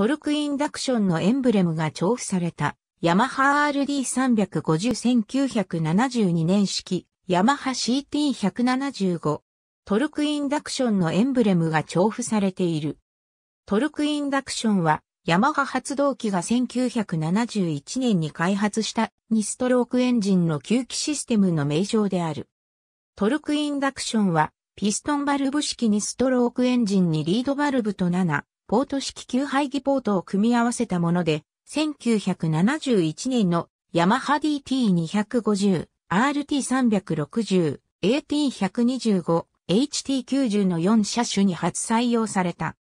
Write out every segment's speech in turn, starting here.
トルクインダクションのエンブレムが調布された、ヤマハ RD350-1972 年式、ヤマハ CT175。トルクインダクションのエンブレムが調布されている。トルクインダクションは、ヤマハ発動機が1971年に開発した2ストロークエンジンの吸気システムの名称である。トルクインダクションは、ピストンバルブ式2ストロークエンジンにリードバルブと7、ポート式給排気ポートを組み合わせたもので、1971年のヤマハ DT250、RT360、AT125、HT90 の4車種に初採用された。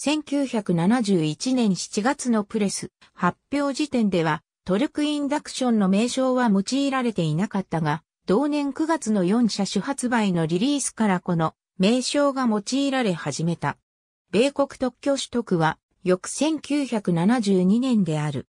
1971年7月のプレス発表時点ではトルクインダクションの名称は用いられていなかったが、同年9月の4車種発売のリリースからこの名称が用いられ始めた。米国特許取得は、翌1972年である。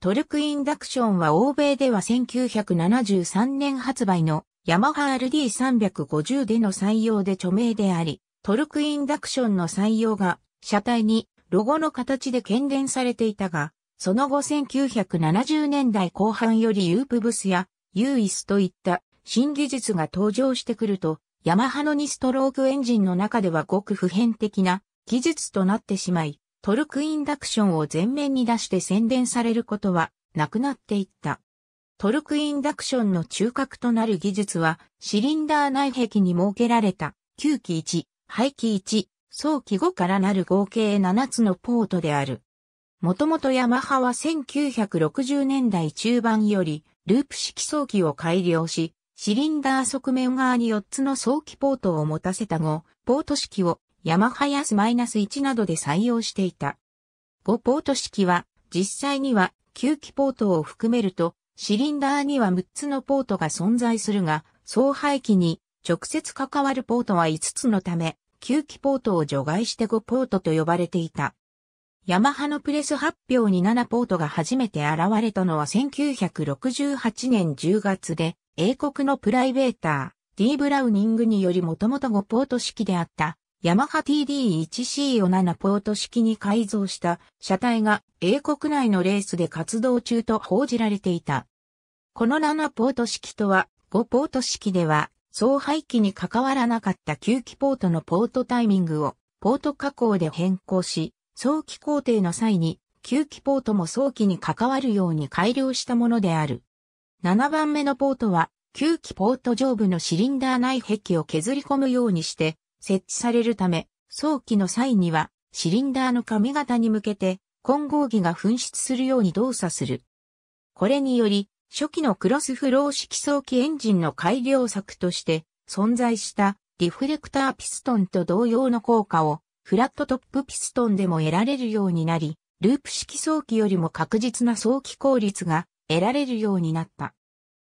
トルクインダクションは欧米では1973年発売のヤマハ RD350 での採用で著名であり、トルクインダクションの採用が車体にロゴの形で検伝されていたが、その後1970年代後半よりユープブスやユーイスといった新技術が登場してくると、ヤマハの2ストロークエンジンの中ではごく普遍的な技術となってしまい、トルクインダクションを前面に出して宣伝されることはなくなっていった。トルクインダクションの中核となる技術は、シリンダー内壁に設けられた、9機1、排気1、早期5からなる合計7つのポートである。もともとヤマハは1960年代中盤より、ループ式早期を改良し、シリンダー側面側に4つの早期ポートを持たせた後、ポート式をヤマハヤス -1 などで採用していた。5ポート式は、実際には吸機ポートを含めると、シリンダーには6つのポートが存在するが、総排機に直接関わるポートは5つのため、吸機ポートを除外して5ポートと呼ばれていた。ヤマハのプレス発表に7ポートが初めて現れたのは1968年10月で、英国のプライベーター、D ブラウニングによりもともと5ポート式であったヤマハ TD1C を7ポート式に改造した車体が英国内のレースで活動中と報じられていた。この7ポート式とは5ポート式では総廃棄に関わらなかった吸機ポートのポートタイミングをポート加工で変更し、早期工程の際に吸機ポートも早期に関わるように改良したものである。7番目のポートは吸機ポート上部のシリンダー内壁を削り込むようにして設置されるため、早期の際には、シリンダーの髪型に向けて、混合儀が噴出するように動作する。これにより、初期のクロスフロー式早期エンジンの改良策として存在したリフレクターピストンと同様の効果をフラットトップピストンでも得られるようになり、ループ式早期よりも確実な早期効率が得られるようになった。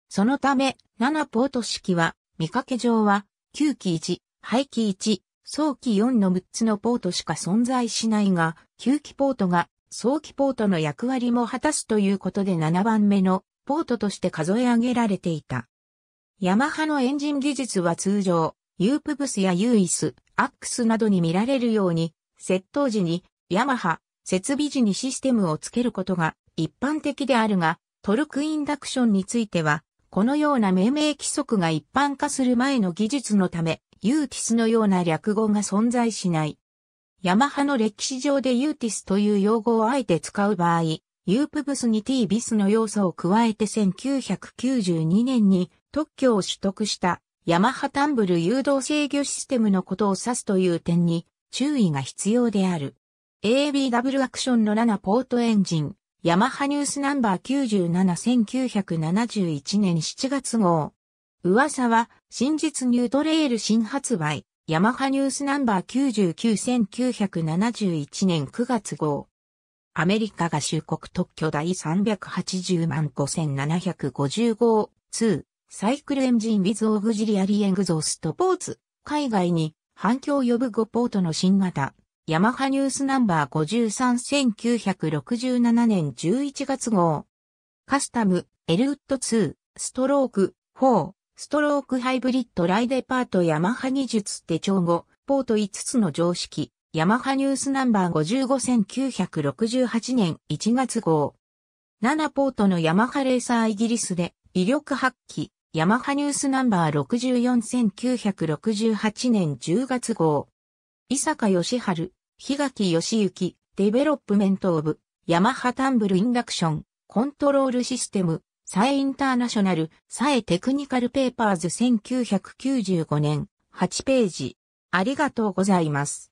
そのため、7ポート式は、見かけ上は、9機1、排気1、早期4の6つのポートしか存在しないが、吸気ポートが早期ポートの役割も果たすということで7番目のポートとして数え上げられていた。ヤマハのエンジン技術は通常、ユープブスやユーイス、アックスなどに見られるように、窃盗時に、ヤマハ、設備時にシステムをつけることが一般的であるが、トルクインダクションについては、このような命名規則が一般化する前の技術のため、ユーティスのような略語が存在しない。ヤマハの歴史上でユーティスという用語をあえて使う場合、ユープブスに T ビスの要素を加えて1992年に特許を取得したヤマハタンブル誘導制御システムのことを指すという点に注意が必要である。ABW アクションの7ポートエンジン、ヤマハニュースナンバー971971年7月号。噂は、真実ニュートレイル新発売、ヤマハニュースナンバー99971年9月号。アメリカ合衆国特許第380万5750号2サイクルエンジンウィズオグジリアリエングゾーストポーツ海外に反響を呼ぶ5ポートの新型ヤマハニュースナンバー53967年11月号カスタムエルウッド2ストローク4ストロークハイブリッドライデパートヤマハ技術手帳後、ポート5つの常識、ヤマハニュースナンバー55968年1月号。7ポートのヤマハレーサーイギリスで、威力発揮、ヤマハニュースナンバー64968年10月号。伊坂義春、日垣義行、デベロップメントオブ、ヤマハタンブルインダクション、コントロールシステム、サエインターナショナル、サエテクニカルペーパーズ1995年、8ページ。ありがとうございます。